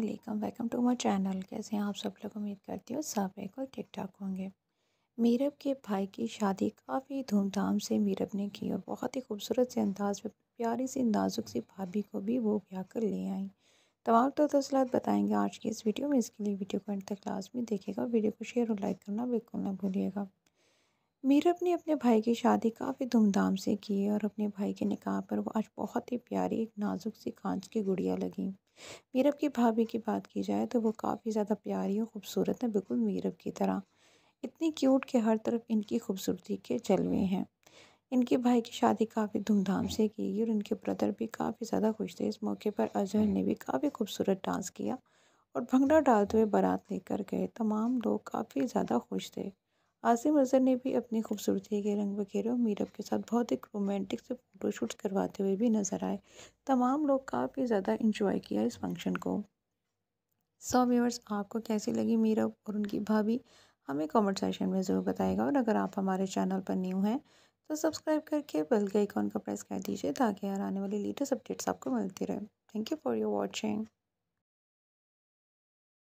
अल्लाम welcome to my channel कैसे हैं आप सब लोग उम्मीद करती हूँ सब और ठीक ठाक होंगे मीरब के भाई की शादी काफ़ी धूमधाम से मीरब ने की और बहुत ही खूबसूरत से अंदाज में प्यारी सी नाजुक सी भाभी को भी वो ब्याह कर ले आई तमाम तो तफसलत बताएंगे आज की इस वीडियो में इसके लिए वीडियो को अंत तक लाजमी देखेगा वीडियो को शेयर और लाइक करना बिल्कुल ना भूलिएगा मीरब ने अपने भाई की शादी काफ़ी धूमधाम से की और अपने भाई के निकाह पर वो आज बहुत ही प्यारी एक नाजुक सी कांच की गुड़िया लगी मीरब की भाभी की बात की जाए तो वो काफ़ी ज़्यादा प्यारी और ख़ूबसूरत है बिल्कुल मीरब की तरह इतनी क्यूट कि हर तरफ इनकी खूबसूरती के जलवे हैं इनके भाई की शादी काफ़ी धूमधाम से की गई और इनके ब्रदर भी काफ़ी ज़्यादा खुश थे इस मौके पर अजहर ने भी काफ़ी खूबसूरत डांस किया और भंगड़ा डालते हुए बारात लेकर गए तमाम लोग काफ़ी ज़्यादा खुश थे आसिम अजहर ने भी अपनी खूबसूरती के रंग और मीरब के साथ बहुत ही रोमांटिक से फ़ोटोशूट्स करवाते हुए भी नज़र आए तमाम लोग काफ़ी ज़्यादा इंजॉय किया इस फंक्शन को सौ व्यूअर्स आपको कैसी लगी मीरब और उनकी भाभी हमें कमेंट सेशन में ज़रूर बताएगा और अगर आप हमारे चैनल पर न्यू हैं तो सब्सक्राइब करके बेल के आइकॉन का प्रेस कर दीजिए ताकि यार आने वाली लेटेस्ट अपडेट्स आपको मिलती रहे thank you for your watching